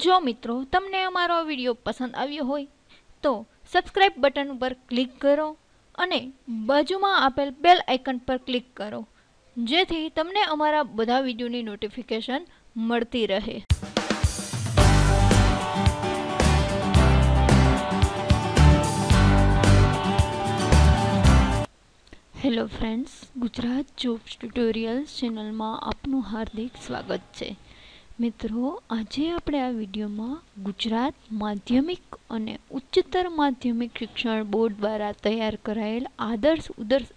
જો મિત્રો તમને અમારો વિડીયો પસંદ આવ્યો હોય તો સબસ્ક્રાઈબ બટન ઉપર ક્લિક કરો અને બાજુમાં આપેલ બેલ આઇકન પર ક્લિક કરો જેથી તમને અમારા બધા વિડીયોની નોટિફિકેશન મળતી રહે hello friends Gujarat jobs tutorials ચેનલમાં આપનું હાર્દિક સ્વાગત છે મિત્રો આજે આપણે આ વિડીયોમાં ગુજરાત માધ્યમિક અને ઉચ્ચતર માધ્યમિક શિક્ષણ બોર્ડ દ્વારા તૈયાર કરાયેલ આદર્શ ઉદર્શ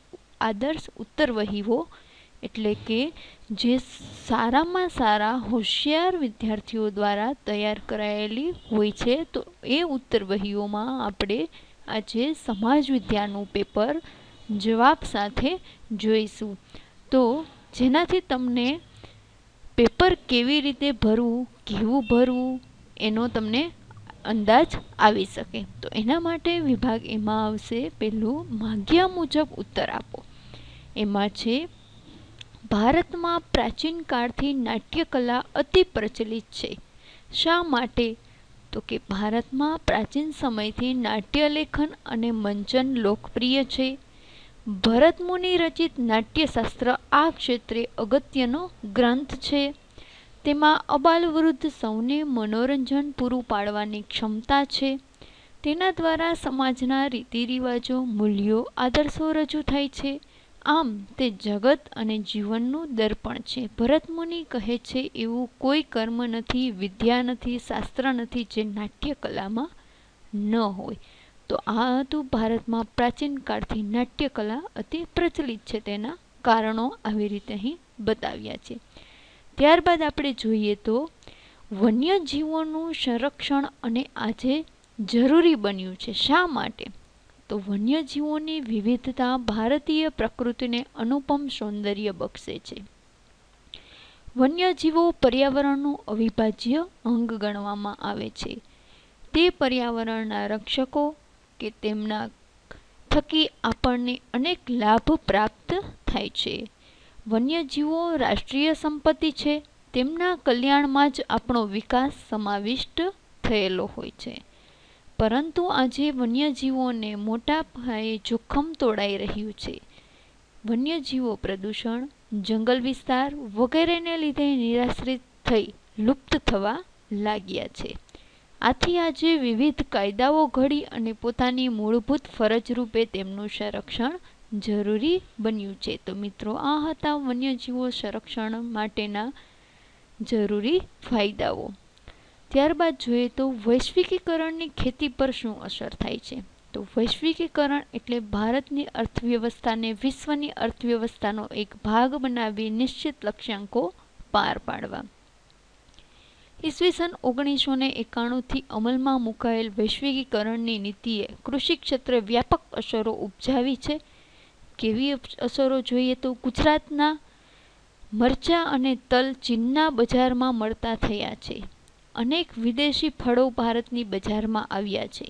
આદર્શ ઉત્તર વહીવો એટલે કે જે સારામાં સારા હોશિયાર વિદ્યાર્થીઓ દ્વારા તૈયાર કરાયેલી હોય છે તો એ ઉત્તર વહીઓમાં આપણે આજે સમાજ વિદ્યાનું પેપર જવાબ સાથે જોઈશું તો જેનાથી તમને પેપર કેવી રીતે ભરવું કેવું ભરવું એનો તમને અંદાજ આવી શકે તો એના માટે વિભાગ એમાં આવશે પહેલું માગ્યા મુજબ ઉત્તર આપો એમાં છે ભારતમાં પ્રાચીન કાળથી નાટ્યકલા અતિ પ્રચલિત છે શા માટે તો કે ભારતમાં પ્રાચીન સમયથી નાટ્ય લેખન અને મંચન લોકપ્રિય છે ભરતમુનિ રચિત નાટ્યશાસ્ત્ર આ ક્ષેત્રે અગત્યનો ગ્રંથ છે તેમાં અબાલ વૃદ્ધ સૌને મનોરંજન પૂરું પાડવાની ક્ષમતા છે તેના દ્વારા સમાજના રીતિરિવાજો મૂલ્યો આદર્શો રજૂ થાય છે આમ તે જગત અને જીવનનું દર્પણ છે ભરતમુનિ કહે છે એવું કોઈ કર્મ નથી વિદ્યા નથી શાસ્ત્ર નથી જે નાટ્યકલામાં ન હોય તો આ હતું ભારતમાં પ્રાચીન કાળથી નાટ્યકલા અતિ પ્રચલિત છે તેના કારણો આવી રીતે અહીં બતાવ્યા છે ત્યારબાદ આપણે જોઈએ તો વન્યજીવોનું સંરક્ષણ અને આજે જરૂરી બન્યું છે શા માટે તો વન્યજીવોની વિવિધતા ભારતીય પ્રકૃતિને અનુપમ સૌંદર્ય બક્ષે છે વન્યજીવો પર્યાવરણનું અવિભાજ્ય અંગ ગણવામાં આવે છે તે પર્યાવરણના રક્ષકો કે તેમના થકી આપણને અનેક લાભ પ્રાપ્ત થાય છે વન્યજીવો રાષ્ટ્રીય સંપત્તિ છે તેમના કલ્યાણમાં જ આપણો વિકાસ સમાવિષ્ટ થયેલો હોય છે પરંતુ આજે વન્યજીવોને મોટા પાયે જોખમ તોડાઈ રહ્યું છે વન્યજીવો પ્રદૂષણ જંગલ વિસ્તાર વગેરેને લીધે નિરાશ્રિત થઈ લુપ્ત થવા લાગ્યા છે આથી આજે વિવિધ કાયદાઓ ઘડી અને પોતાની મૂળભૂત ફરજ રૂપે તેમનું સંરક્ષણ જરૂરી બન્યું છે તો મિત્રો આ હતા વન્યજીવો સંરક્ષણ માટેના જરૂરી ફાયદાઓ ત્યારબાદ જોઈએ તો વૈશ્વિકીકરણની ખેતી પર શું અસર થાય છે તો વૈશ્વિકીકરણ એટલે ભારતની અર્થવ્યવસ્થાને વિશ્વની અર્થવ્યવસ્થાનો એક ભાગ બનાવી નિશ્ચિત લક્ષ્યાંકો પાર પાડવા ઈસવીસન ઓગણીસો ને એકાણુંથી અમલમાં મુકાયેલ વૈશ્વિકીકરણની નીતિએ કૃષિ ક્ષેત્રે વ્યાપક અસરો ઉપજાવી છે કેવી અસરો જોઈએ તો ગુજરાતના મરચાં અને તલ ચીનના બજારમાં મળતા થયા છે અનેક વિદેશી ફળો ભારતની બજારમાં આવ્યા છે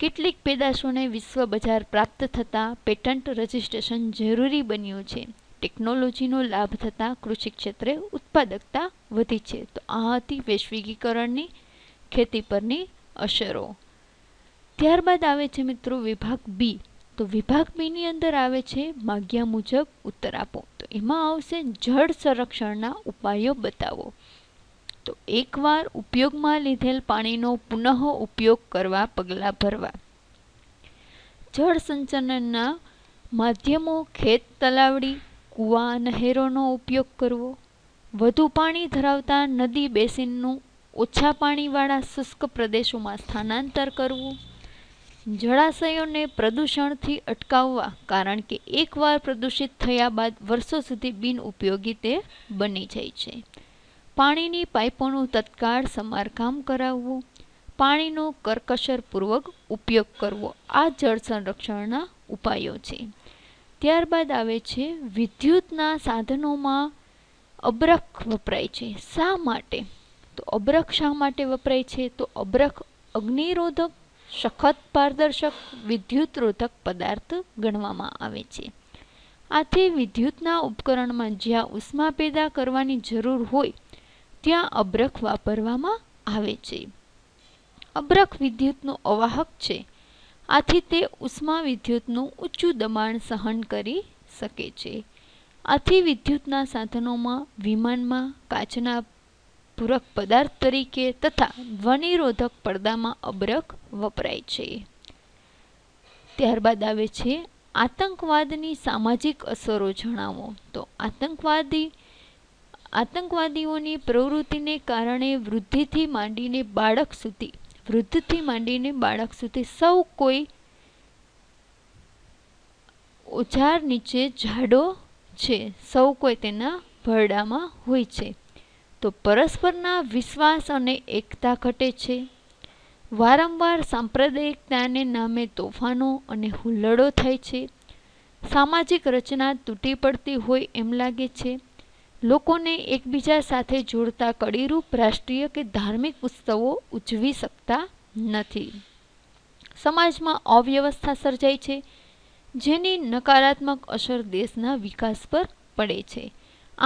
કેટલીક પેદાશોને વિશ્વ બજાર પ્રાપ્ત થતાં પેટન્ટ રજિસ્ટ્રેશન જરૂરી બન્યું છે ટેકનોલોજીનો લાભ થતાં કૃષિ ક્ષેત્રે ઉત્પાદકતા વધી છે તો આ હતી વૈશ્વિકીકરણની ખેતી પરની અસરો ત્યારબાદ આવે છે મિત્રો વિભાગ બી તો વિભાગ બીની અંદર આવે છે માગ્યા મુજબ ઉત્તર આપો તો એમાં આવશે જળ સંરક્ષણના ઉપાયો બતાવો તો એકવાર ઉપયોગમાં લીધેલ પાણીનો પુનઃ ઉપયોગ કરવા પગલાં ભરવા જળ સંચનના માધ્યમો ખેત તલાવડી કૂવા નહેરોનો ઉપયોગ કરવો વધુ પાણી ધરાવતા નદી બેસીનનું ઓછા પાણીવાળા શુષ્ક પ્રદેશોમાં સ્થાનાંતર કરવું જળાશયોને પ્રદૂષણથી અટકાવવા કારણ કે એકવાર પ્રદૂષિત થયા બાદ વર્ષો સુધી બિનઉપયોગી તે બની જાય છે પાણીની પાઇપોનું તત્કાળ સમારકામ કરાવવું પાણીનો કરકસરપૂર્વક ઉપયોગ કરવો આ જળ સંરક્ષણના ઉપાયો છે ત્યારબાદ આવે છે વિદ્યુતના સાધનોમાં અબરખ વપરાય છે શા માટે તો અબરખ શા માટે વપરાય છે તો અબરખ અગ્નિરોધક સખત પારદર્શક વિદ્યુતરોધક પદાર્થ ગણવામાં આવે છે આથી વિદ્યુતના ઉપકરણમાં જ્યાં ઉષ્મા પેદા કરવાની જરૂર હોય ત્યાં અબરખ વાપરવામાં આવે છે અબરખ વિદ્યુતનો અવાહક છે આથી તે ઉષ્મા વિદ્યુતનું ઊંચું દબાણ સહન કરી શકે છે આથી વિદ્યુતના સાધનોમાં વિમાનમાં કાચના પૂરક પદાર્થ તરીકે તથા ધ્વનિરોધક પડદામાં અબરક વપરાય છે ત્યારબાદ આવે છે આતંકવાદની સામાજિક અસરો જણાવો તો આતંકવાદી આતંકવાદીઓની પ્રવૃત્તિને કારણે વૃદ્ધિથી માંડીને બાળક સુધી વૃદ્ધથી માંડીને બાળક સુધી સૌ કોઈ ઓજાર નીચે ઝાડો છે સૌ કોઈ તેના ભરડામાં હોય છે તો પરસ્પરના વિશ્વાસ અને એકતા ઘટે છે વારંવાર સાંપ્રદાયિકતાને નામે તોફાનો અને હુલ્લડો થાય છે સામાજિક રચના તૂટી પડતી હોય એમ લાગે છે લોકોને એકબીજા સાથે જોડતા કડીરૂપ રાષ્ટ્રીય કે ધાર્મિક ઉત્સવો ઉજવી શકતા નથી સમાજમાં અવ્યવસ્થા સર્જાય છે જેની નકારાત્મક અસર દેશના વિકાસ પર પડે છે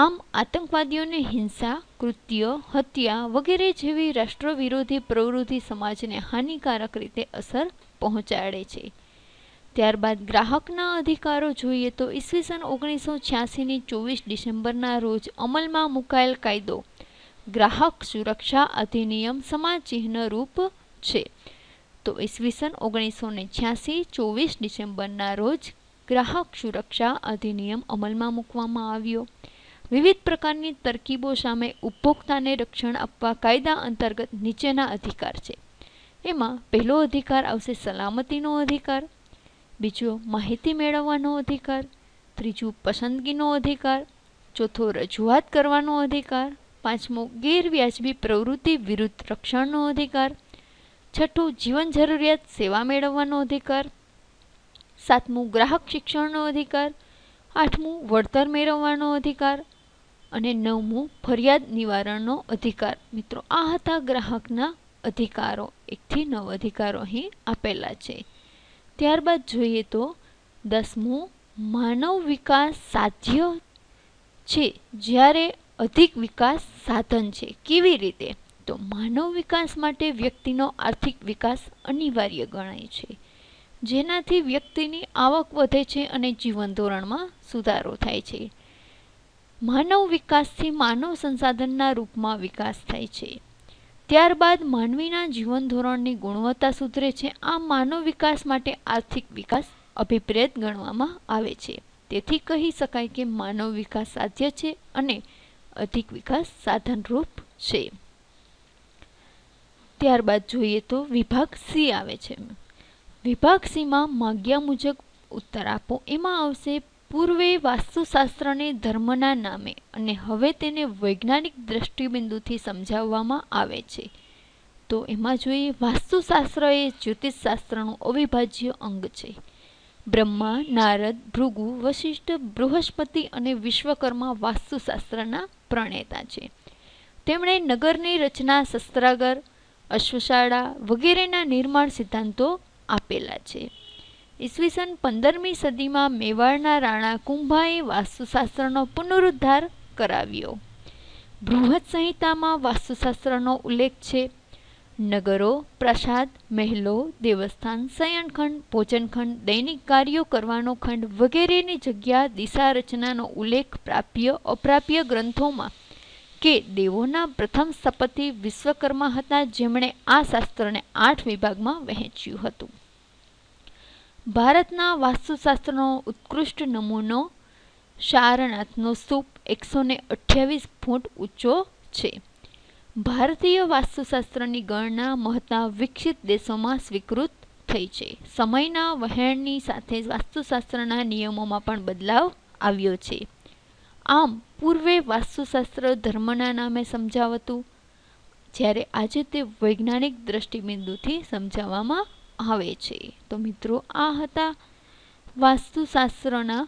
આમ આતંકવાદીઓને હિંસા કૃત્ય હત્યા વગેરે જેવી રાષ્ટ્ર વિરોધી પ્રવૃત્તિ સમાજને હાનિકારક રીતે અસર પહોંચાડે છે ત્યારબાદ ગ્રાહકના અધિકારો જોઈએ તો ઈસવીસન ઓગણીસો છ્યાસીની ચોવીસ ડિસેમ્બરના રોજ અમલમાં મુકાયેલ કાયદો ગ્રાહક સુરક્ષા અધિનિયમ સમાચિહ્ન રૂપ છે તો ઈસવીસન ઓગણીસો ને છ્યાસી ચોવીસ ડિસેમ્બરના રોજ ગ્રાહક સુરક્ષા અધિનિયમ અમલમાં મૂકવામાં આવ્યો વિવિધ પ્રકારની તરકીબો સામે ઉપભોક્તાને રક્ષણ આપવા કાયદા અંતર્ગત નીચેના અધિકાર છે એમાં પહેલો અધિકાર આવશે સલામતીનો અધિકાર બીજો માહિતી મેળવવાનો અધિકાર ત્રીજું પસંદગીનો અધિકાર ચોથો રજૂઆત કરવાનો અધિકાર પાંચમો ગેરવ્યાજબી પ્રવૃત્તિ વિરુદ્ધ રક્ષણનો અધિકાર છઠ્ઠું જીવન જરૂરિયાત સેવા મેળવવાનો અધિકાર સાતમું ગ્રાહક શિક્ષણનો અધિકાર આઠમું વળતર મેળવવાનો અધિકાર અને નવમું ફરિયાદ નિવારણનો અધિકાર મિત્રો આ હતા ગ્રાહકના અધિકારો એકથી નવ અધિકારો અહીં આપેલા છે ત્યારબાદ જોઈએ તો દસમું માનવ વિકાસ સાધ્ય છે જ્યારે અધિક વિકાસ સાધન છે કેવી રીતે તો માનવ વિકાસ માટે વ્યક્તિનો આર્થિક વિકાસ અનિવાર્ય ગણાય છે જેનાથી વ્યક્તિની આવક વધે છે અને જીવન ધોરણમાં સુધારો થાય છે માનવ વિકાસથી માનવ સંસાધનના રૂપમાં વિકાસ થાય છે ત્યારબાદ માનવીના જીવન ધોરણની ગુણવત્તા સુધરે છે આ માનવ વિકાસ માટે આર્થિક વિકાસ અભિપ્રેત ગણવામાં આવે છે તેથી કહી શકાય કે માનવ વિકાસ સાધ્ય છે અને અધિક વિકાસ સાધનરૂપ છે ત્યારબાદ જોઈએ તો વિભાગ સી આવે છે વિભાગ સીમાં માગ્યા મુજબ ઉત્તર આપો એમાં આવશે પૂર્વે વાસ્તુશાસ્ત્રને ધર્મના નામે અને હવે તેને વૈજ્ઞાનિક દ્રષ્ટિબિંદુથી સમજાવવામાં આવે છે તો એમાં જોઈએ વાસ્તુશાસ્ત્ર એ જ્યોતિષશાસ્ત્રનું અવિભાજ્ય અંગ છે બ્રહ્મા નારદ ભૃગુ વશિષ્ઠ બૃહસ્પતિ અને વિશ્વકર્મા વાસ્તુશાસ્ત્રના પ્રણેતા છે તેમણે નગરની રચના શસ્ત્રાગર અશ્વશાળા વગેરેના નિર્માણ સિદ્ધાંતો આપેલા છે ઈસવીસન પંદરમી સદીમાં મેવાડના રાણા કુંભાએ વાસ્તુશાસ્ત્રનો પુનરુદ્ધાર કરાવ્યો બૃહદ સંહિતામાં વાસ્તુશાસ્ત્રનો ઉલ્લેખ છે નગરો પ્રસાદ મહેલો દેવસ્થાન શયનખંડ ભોજનખંડ દૈનિક કાર્યો કરવાનો ખંડ વગેરેની જગ્યા દિશા રચનાનો ઉલ્લેખ પ્રાપ્ય અપ્રાપ્ય ગ્રંથોમાં કે દેવોના પ્રથમ સ્થપતિ વિશ્વકર્મા હતા જેમણે આ શાસ્ત્રને આઠ વિભાગમાં વહેંચ્યું હતું ભારતના વાસ્તુશાસ્ત્રનો ઉત્કૃષ્ટ નમૂનો સારનાથનો સ્તૂપ એકસો ને અઠ્યાવીસ ફૂટ ઊંચો છે ભારતીય વાસ્તુશાસ્ત્રની ગણના મહત્તા વિકસિત દેશોમાં સ્વીકૃત થઈ છે સમયના વહેણની સાથે વાસ્તુશાસ્ત્રના નિયમોમાં પણ બદલાવ આવ્યો છે આમ પૂર્વે વાસ્તુશાસ્ત્ર ધર્મના નામે સમજાવતું જ્યારે આજે તે વૈજ્ઞાનિક દ્રષ્ટિબિંદુથી સમજાવવામાં આવે છે તો મિત્રો આ હતા વાસ્તુશાસ્ત્રના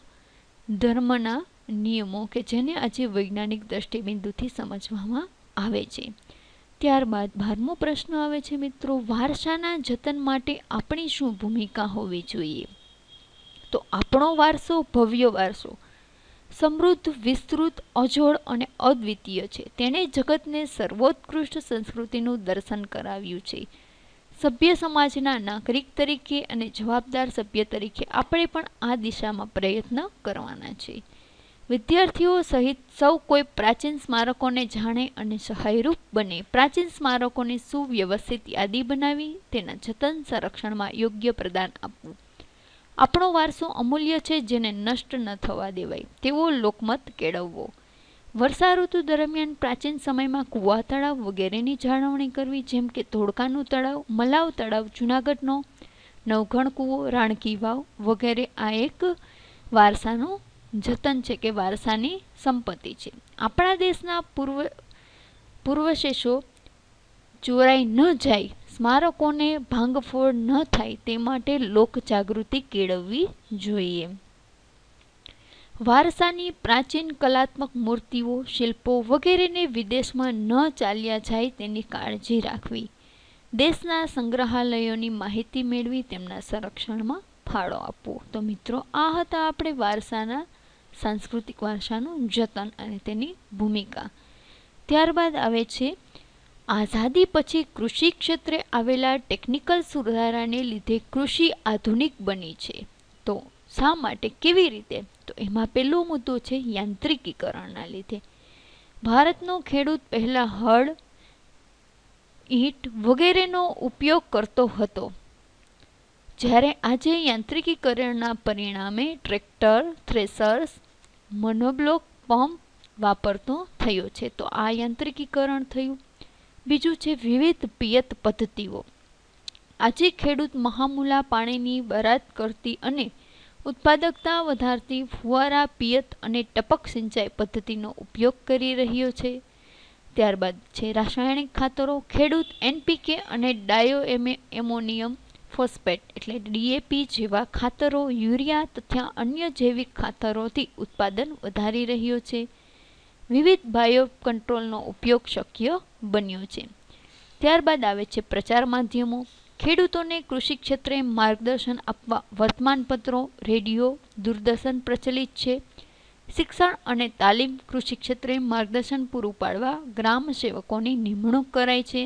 ધર્મના નિયમો કે જેને આજે વૈજ્ઞાનિક દ્રષ્ટિબિંદુથી સમજવામાં આવે છે ત્યારબાદ બારમો પ્રશ્ન આવે છે મિત્રો વારસાના જતન માટે આપણી શું ભૂમિકા હોવી જોઈએ તો આપણો વારસો ભવ્ય વારસો સમૃદ્ધ વિસ્તૃત અજોડ અને અદ્વિતીય છે તેણે જગતને સર્વોત્કૃષ્ટ સંસ્કૃતિનું દર્શન કરાવ્યું છે સભ્ય સમાજના નાગરિક તરીકે અને જવાબદાર સભ્ય તરીકે આપણે પણ આ દિશામાં પ્રયત્ન કરવાના છે વિદ્યાર્થીઓ સહિત સૌ કોઈ પ્રાચીન સ્મારકોને જાણે અને સહાયરૂપ બને પ્રાચીન સ્મારકોની સુવ્યવસ્થિત યાદી બનાવી તેના જતન સંરક્ષણમાં યોગ્ય પ્રદાન આપવું આપણો વારસો અમૂલ્ય છે જેને નષ્ટ ન થવા દેવાય તેવો લોકમત કેળવવો વર્ષા ઋતુ દરમિયાન પ્રાચીન સમયમાં કૂવા તળાવ વગેરેની જાળવણી કરવી જેમ કે ધોળકાનું તળાવ મલાવ તળાવ જૂનાગઢનો નવઘણ કૂવો રાણકી વાવ વગેરે આ એક વારસાનું જતન છે કે વારસાની સંપત્તિ છે આપણા દેશના પૂર્વ પૂર્વશેષો ચોરાઈ ન જાય સ્મારકોને ભાંગફોડ ન થાય તે માટે લોકજાગૃતિ કેળવવી જોઈએ વારસાની પ્રાચીન કલાત્મક મૂર્તિઓ શિલ્પો વગેરેને વિદેશમાં ન ચાલ્યા જાય તેની કાળજી રાખવી દેશના સંગ્રહાલયોની માહિતી મેળવી તેમના સંરક્ષણમાં ફાળો આપવો તો મિત્રો આ હતા આપણે વારસાના સાંસ્કૃતિક વારસાનું જતન અને તેની ભૂમિકા ત્યારબાદ આવે છે આઝાદી પછી કૃષિ ક્ષેત્રે આવેલા ટેકનિકલ સુધારાને લીધે કૃષિ આધુનિક બની છે તો શા માટે કેવી રીતે તો એમાં પહેલો મુદ્દો છે યાંત્રિકીકરણના લીધે ભારતનો ખેડૂત પહેલાં હળ ઈંટ વગેરેનો ઉપયોગ કરતો હતો જ્યારે આજે યાંત્રિકીકરણના પરિણામે ટ્રેક્ટર થ્રેસર્સ મોનોબ્લોક પંપ વાપરતો થયો છે તો આ યાંત્રિકીકરણ થયું બીજું છે વિવિધ પિયત પદ્ધતિઓ આજે ખેડૂત મહામુલા પાણીની બરાત કરતી અને ઉત્પાદકતા વધારતી ફુવારા પિયત અને ટપક સિંચાઈ પદ્ધતિનો ઉપયોગ કરી રહ્યો છે ત્યારબાદ છે રાસાયણિક ખાતરો ખેડૂત એનપીકે અને ડાયોએમે એમોનિયમ ફોસ્ફેટ એટલે ડીએપી જેવા ખાતરો યુરિયા તથા અન્ય જૈવિક ખાતરોથી ઉત્પાદન વધારી રહ્યો છે વિવિધ બાયો કંટ્રોલનો ઉપયોગ શક્ય બન્યો છે ત્યારબાદ આવે છે પ્રચાર માધ્યમો ખેડૂતોને કૃષિ ક્ષેત્રે માર્ગદર્શન આપવા વર્તમાનપત્રો રેડિયો દૂરદર્શન પ્રચલિત છે શિક્ષણ અને તાલીમ કૃષિ ક્ષેત્રે માર્ગદર્શન પૂરું પાડવા ગ્રામ સેવકોની નિમણૂક કરાય છે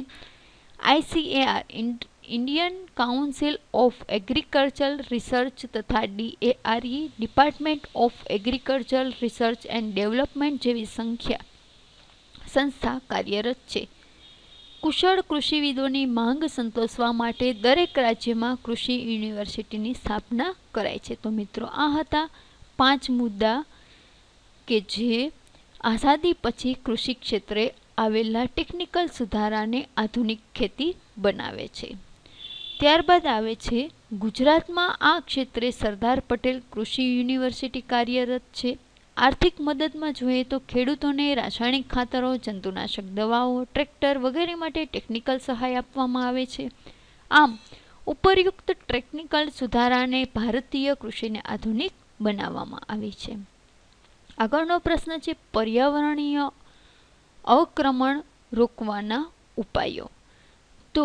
ICAR Indian council of agriculture research તથા DARE department of agriculture research and development જેવી સંખ્યા સંસ્થા કાર્યરત છે કુશળ કૃષિવિદોની માંગ સંતોષવા માટે દરેક રાજ્યમાં કૃષિ યુનિવર્સિટીની સ્થાપના કરાય છે તો મિત્રો આ હતા પાંચ મુદ્દા કે જે આઝાદી પછી કૃષિ ક્ષેત્રે આવેલા ટેકનિકલ સુધારાને આધુનિક ખેતી બનાવે છે ત્યારબાદ આવે છે ગુજરાતમાં આ ક્ષેત્રે સરદાર પટેલ કૃષિ યુનિવર્સિટી કાર્યરત છે આર્થિક મદદમાં જોઈએ તો ખેડૂતોને રાસાયણિક ખાતરો જંતુનાશક દવાઓ ટ્રેક્ટર વગેરે માટે ટેકનિકલ સહાય આપવામાં આવે છે આમ ઉપરયુક્ત ટેકનિકલ સુધારાને ભારતીય કૃષિને આધુનિક બનાવવામાં આવી છે આગળનો પ્રશ્ન છે પર્યાવરણીય અવક્રમણ રોકવાના ઉપાયો તો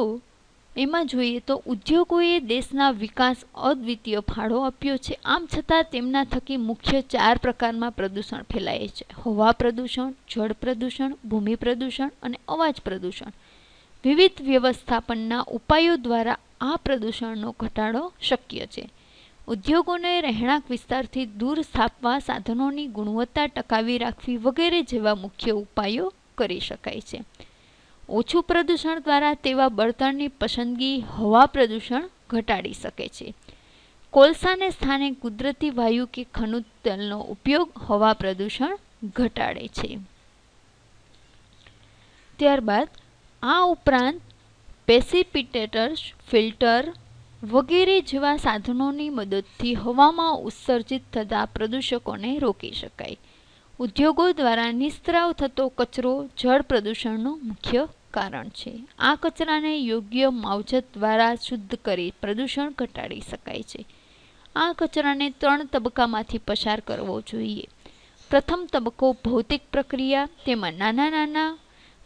એમાં જોઈએ તો ઉદ્યોગોએ દેશના વિકાસ અદ્વિતીય ફાળો આપ્યો છે આમ છતાં તેમના થકી મુખ્ય ચાર પ્રકારમાં પ્રદૂષણ ફેલાય છે હવા પ્રદૂષણ જળ પ્રદૂષણ ભૂમિ પ્રદૂષણ અને અવાજ પ્રદૂષણ વિવિધ વ્યવસ્થાપનના ઉપાયો દ્વારા આ પ્રદૂષણનો ઘટાડો શક્ય છે ઉદ્યોગોને રહેણાંક વિસ્તારથી દૂર સ્થાપવા સાધનોની ગુણવત્તા ટકાવી રાખવી વગેરે જેવા મુખ્ય ઉપાયો કરી શકાય છે ઓછું પ્રદૂષણ દ્વારા તેવા બળતણની પસંદગી હવા પ્રદૂષણ ઘટાડી શકે છે કોલસાને સ્થાને કુદરતી વાયુ કે ખનુજ તેલનો ઉપયોગ હવા પ્રદૂષણ ઘટાડે છે ત્યારબાદ આ ઉપરાંત પેસિપિટેટર્સ ફિલ્ટર વગેરે જેવા સાધનોની મદદથી હવામાં ઉત્સર્જિત થતા પ્રદૂષકોને રોકી શકાય ઉદ્યોગો દ્વારા નિસ્ત્રાવ થતો કચરો જળ પ્રદૂષણનું મુખ્ય કારણ છે આ કચરાને યોગ્ય માવજત દ્વારા શુદ્ધ કરી પ્રદૂષણ ઘટાડી શકાય છે આ કચરાને ત્રણ તબક્કામાંથી પસાર કરવો જોઈએ પ્રથમ તબક્કો ભૌતિક પ્રક્રિયા તેમાં નાના નાના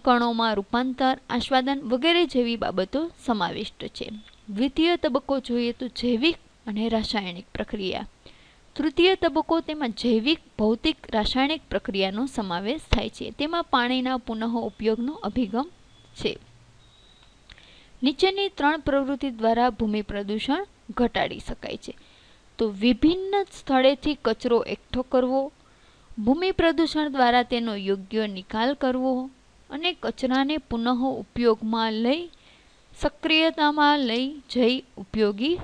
કણોમાં રૂપાંતર આસ્વાદન વગેરે જેવી બાબતો સમાવિષ્ટ છે દ્વિતીય તબક્કો જોઈએ તો જૈવિક અને રાસાયણિક પ્રક્રિયા તૃતીય તબક્કો તેમાં જૈવિક ભૌતિક રાસાયણિક પ્રક્રિયાનો સમાવેશ થાય છે તેમાં પાણીના પુનઃ ઉપયોગનો અભિગમ છે નીચેની ત્રણ પ્રવૃત્તિ દ્વારા ભૂમિ પ્રદૂષણ ઘટાડી શકાય છે તો વિભિન્ન સ્થળેથી કચરો એકઠો કરવો ભૂમિ પ્રદૂષણ દ્વારા તેનો યોગ્ય નિકાલ કરવો અને કચરાને પુનઃ ઉપયોગમાં લઈ સક્રિયતામાં લઈ જઈ ઉપયોગી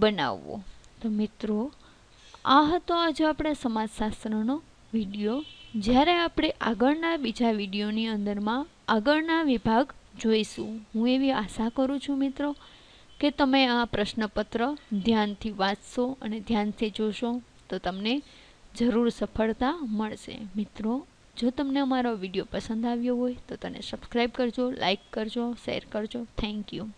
બનાવવો તો મિત્રો આ હતો આજે આપણે સમાજશાસ્ત્રનો વિડીયો જ્યારે આપણે આગળના બીજા વિડીયોની અંદરમાં આગળના વિભાગ જોઈશું હું એવી આશા કરું છું મિત્રો કે તમે આ પ્રશ્નપત્ર ધ્યાનથી વાંચશો અને ધ્યાનથી જોશો તો તમને જરૂર સફળતા મળશે મિત્રો જો તમને અમારો વિડીયો પસંદ આવ્યો હોય તો તેને સબસ્ક્રાઈબ કરજો લાઈક કરજો શેર કરજો થેન્ક યુ